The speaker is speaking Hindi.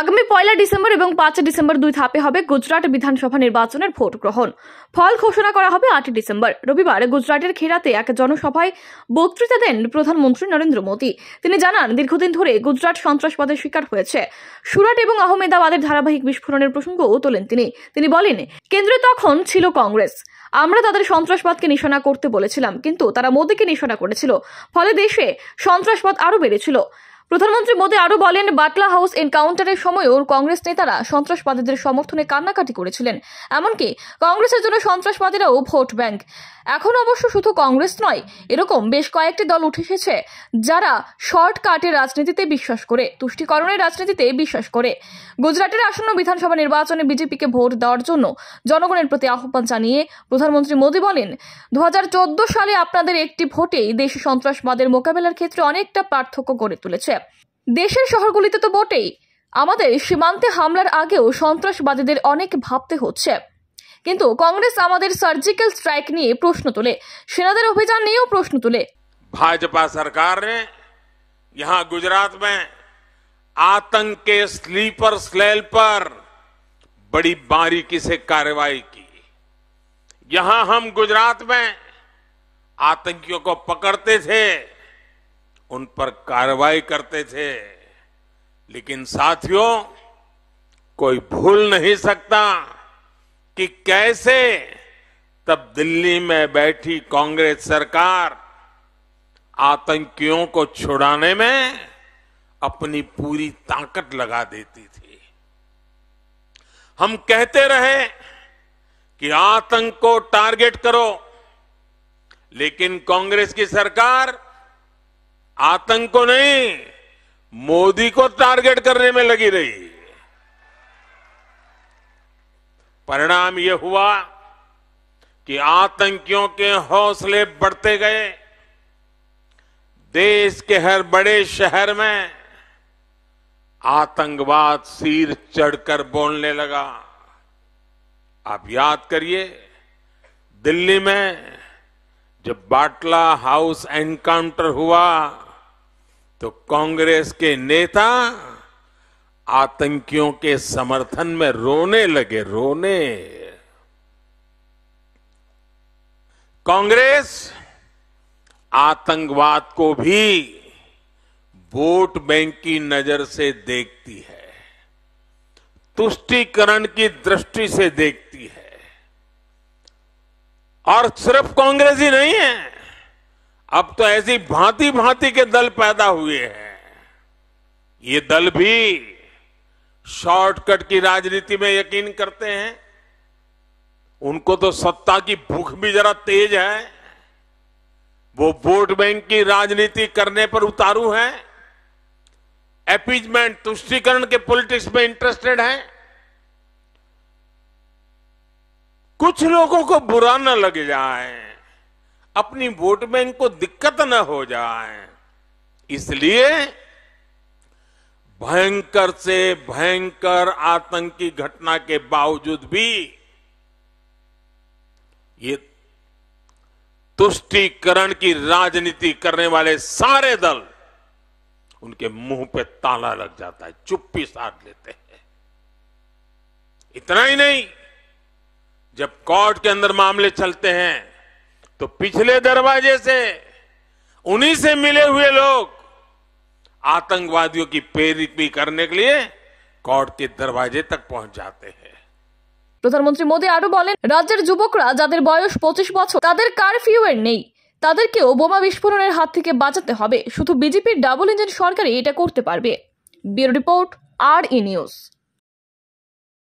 আগামী পয়লা ডিসেম্বর এবং পাঁচ ডিসেম্বর দুই ধাপে হবে গুজরাট বিধানসভা নির্বাচনের ভোট গ্রহণ ফল ঘোষণা করা হবে আটই ডিসেম্বর রবিবার গুজরাটের খেরাতে এক জনসভায় বক্তৃতা দেন প্রধানমন্ত্রী নরেন্দ্র মোদী তিনি জানান দীর্ঘদিন ধরে গুজরাট সন্ত্রাসবাদের শিকার হয়েছে সুরাট এবং আহমেদাবাদের ধারাবাহিক বিস্ফোরণের প্রসঙ্গও তোলেন তিনি তিনি বলেন কেন্দ্রে তখন ছিল কংগ্রেস আমরা তাদের সন্ত্রাসবাদকে নিশানা করতে বলেছিলাম কিন্তু তারা মোদীকে নিশানা করেছিল ফলে দেশে সন্ত্রাসবাদ আরও বেড়েছিল প্রধানমন্ত্রী মোদী আরও বলেন বাটলা হাউস এনকাউন্টারের সময়ও কংগ্রেস নেতারা সন্ত্রাসবাদীদের সমর্থনে কান্নাকাটি করেছিলেন এমনকি কংগ্রেসের জন্য সন্ত্রাসবাদীরাও ভোট ব্যাংক এখন অবশ্য শুধু কংগ্রেস নয় এরকম বেশ কয়েকটি দল উঠে এসেছে যারা শর্টকাটের রাজনীতিতে বিশ্বাস করে তুষ্টিকরণের রাজনীতিতে বিশ্বাস করে গুজরাটের আসন্ন বিধানসভা নির্বাচনে বিজেপিকে ভোট দেওয়ার জন্য জনগণের প্রতি আহ্বান জানিয়ে প্রধানমন্ত্রী মোদী বলেন দু সালে আপনাদের একটি ভোটেই দেশে সন্ত্রাসবাদের মোকাবেলার ক্ষেত্রে অনেকটা পার্থক্য গড়ে তুলেছে দেশের শহরগুলিতে তো বটেই আমাদের সীমান্তে হামলার আগেও সন্ত্রাসবাদীদের অনেক ভাবতে হচ্ছে কিন্তু কংগ্রেস আমাদের সার্জিক্যাল স্ট্রাইক নিয়ে প্রশ্ন তোলে সেনাদের অভিযান নিয়েও প্রশ্ন তোলে ভাজপা সরকার ইহা यहां गुजरात में স্লেল के स्लीपर स्लेल पर बड़ी बारीकी से कार्रवाई আতঙ্কীয় यहां हम उन पर कार्रवाई करते थे लेकिन साथियों कोई भूल नहीं सकता कि कैसे तब दिल्ली में बैठी कांग्रेस सरकार आतंकियों को छुड़ाने में अपनी पूरी ताकत लगा देती थी हम कहते रहे कि आतंक को टारगेट करो लेकिन कांग्रेस की सरकार आतंक को नहीं मोदी को टारगेट करने में लगी रही परिणाम यह हुआ कि आतंकियों के हौसले बढ़ते गए देश के हर बड़े शहर में आतंकवाद सिर चढ़कर बोलने लगा आप याद करिए दिल्ली में जब बाटला हाउस एनकाउंटर हुआ तो कांग्रेस के नेता आतंकियों के समर्थन में रोने लगे रोने कांग्रेस आतंकवाद को भी वोट बैंक की नजर से देखती है तुष्टीकरण की दृष्टि से देखती है और सिर्फ कांग्रेस ही नहीं है अब तो ऐसी भांति भांति के दल पैदा हुए हैं ये दल भी शॉर्टकट की राजनीति में यकीन करते हैं उनको तो सत्ता की भूख भी जरा तेज है वो वोट बैंक की राजनीति करने पर उतारू हैं एपीजमेंट तुष्टिकरण के पॉलिटिक्स में इंटरेस्टेड हैं कुछ लोगों को बुरा न लग जाए अपनी वोट में इनको दिक्कत न हो जाए इसलिए भयंकर से भयंकर आतंकी घटना के बावजूद भी ये तुष्टीकरण की राजनीति करने वाले सारे दल उनके मुंह पे ताला लग जाता है चुप्पी साध लेते हैं इतना ही नहीं जब कोर्ट के अंदर मामले चलते हैं तो पिछले दरवाजे से उन्हीं से मिले हुए लोग आतंकवादियों की पेरवी करने के लिए कोर्ट के दरवाजे तक पहुंच जाते हैं প্রধানমন্ত্রী মোদী আরো বলেন রাজ্যের যুবকরা যাদের বয়স পঁচিশ বছর তাদের কারফিউ এর নেই তাদেরকেও বোমা বিস্ফোরণের হাত থেকে বাঁচাতে হবে শুধু বিজেপির ডাবল ইঞ্জিন সরকারই এটা করতে পারবে ব্যুরো রিপোর্ট আর ই নিউজ